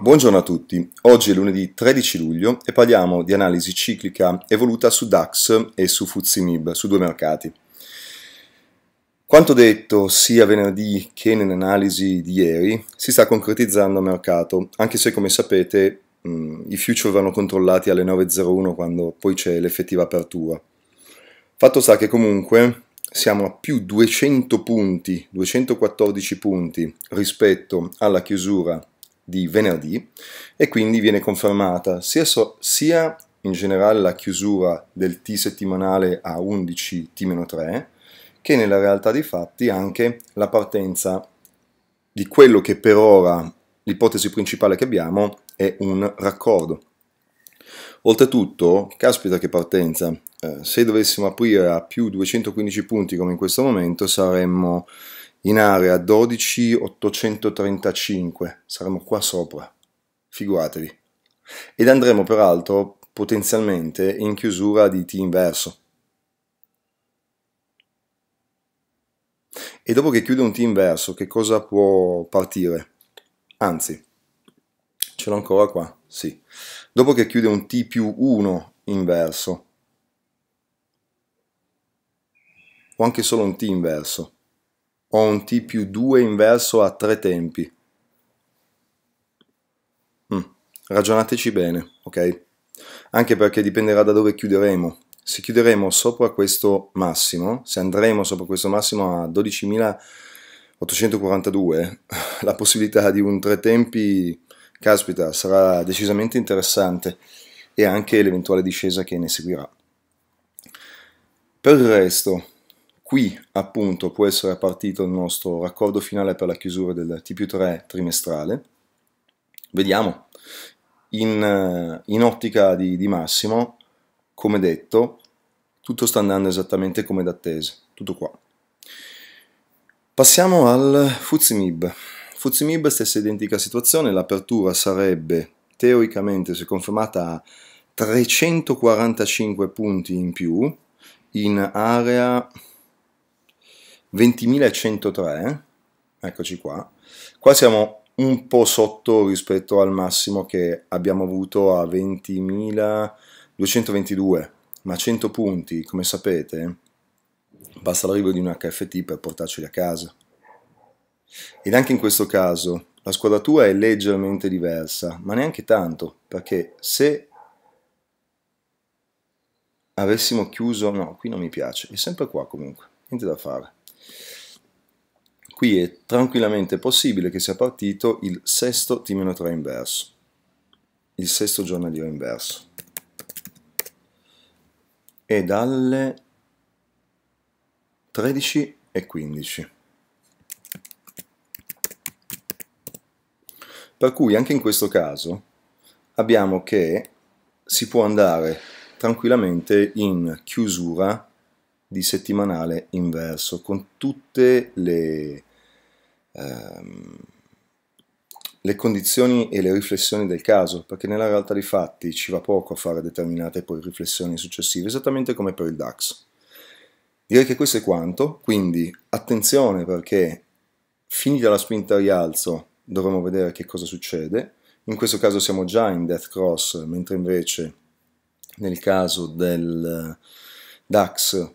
Buongiorno a tutti, oggi è lunedì 13 luglio e parliamo di analisi ciclica evoluta su DAX e su FUZIMIB, su due mercati. Quanto detto sia venerdì che nell'analisi di ieri si sta concretizzando a mercato, anche se come sapete mh, mm, i future vanno controllati alle 9.01 quando poi c'è l'effettiva apertura. Fatto sta che comunque siamo a più 200 punti, 214 punti rispetto alla chiusura di venerdì e quindi viene confermata sia, so, sia in generale la chiusura del T settimanale a 11 T-3 che nella realtà dei fatti anche la partenza di quello che per ora l'ipotesi principale che abbiamo è un raccordo. Oltretutto, caspita che partenza, eh, se dovessimo aprire a più 215 punti come in questo momento saremmo in area 12835, saremo qua sopra, figuratevi. Ed andremo peraltro potenzialmente in chiusura di T inverso. E dopo che chiude un T inverso, che cosa può partire? Anzi, ce l'ho ancora qua, sì. Dopo che chiude un T più 1 inverso, o anche solo un T inverso, ho un t più 2 inverso a tre tempi. Mm. Ragionateci bene, ok? Anche perché dipenderà da dove chiuderemo. Se chiuderemo sopra questo massimo, se andremo sopra questo massimo a 12.842, la possibilità di un tre tempi, caspita, sarà decisamente interessante e anche l'eventuale discesa che ne seguirà. Per il resto, qui appunto può essere partito il nostro raccordo finale per la chiusura del TP3 trimestrale. Vediamo. In, eh, in ottica di, di massimo, come detto, tutto sta andando esattamente come d'attesa, tutto qua. Passiamo al Fuzimib. Fuzimib stessa identica situazione, l'apertura sarebbe teoricamente, se confermata, a 345 punti in più, in area 20.103, eccoci qua. Qua siamo un po' sotto rispetto al massimo che abbiamo avuto a 20.222, ma 100 punti, come sapete, basta l'arrivo di un HFT per portarceli a casa. Ed anche in questo caso la squadratura è leggermente diversa, ma neanche tanto, perché se avessimo chiuso... No, qui non mi piace, è sempre qua comunque, niente da fare. Qui è tranquillamente possibile che sia partito il sesto T-3 inverso, il sesto giornaliero inverso. E dalle 13 e 15. Per cui anche in questo caso abbiamo che si può andare tranquillamente in chiusura di settimanale inverso con tutte le ehm, le condizioni e le riflessioni del caso, perché nella realtà dei fatti ci va poco a fare determinate poi riflessioni successive, esattamente come per il DAX. Direi che questo è quanto, quindi attenzione perché finita la spinta a rialzo dovremo vedere che cosa succede. In questo caso siamo già in death cross, mentre invece nel caso del DAX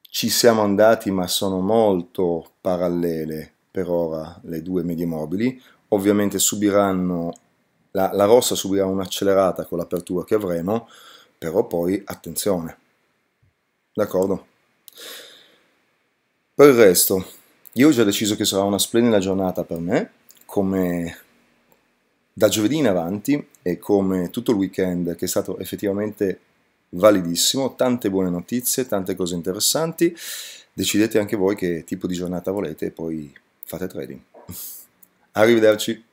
ci siamo andati ma sono molto parallele per ora le due medie mobili, ovviamente subiranno, la, la rossa subirà un'accelerata con l'apertura che avremo, però poi attenzione, d'accordo? Per il resto, io ho già deciso che sarà una splendida giornata per me, come da giovedì in avanti e come tutto il weekend che è stato effettivamente validissimo, tante buone notizie, tante cose interessanti, decidete anche voi che tipo di giornata volete e poi fate trading. Arrivederci.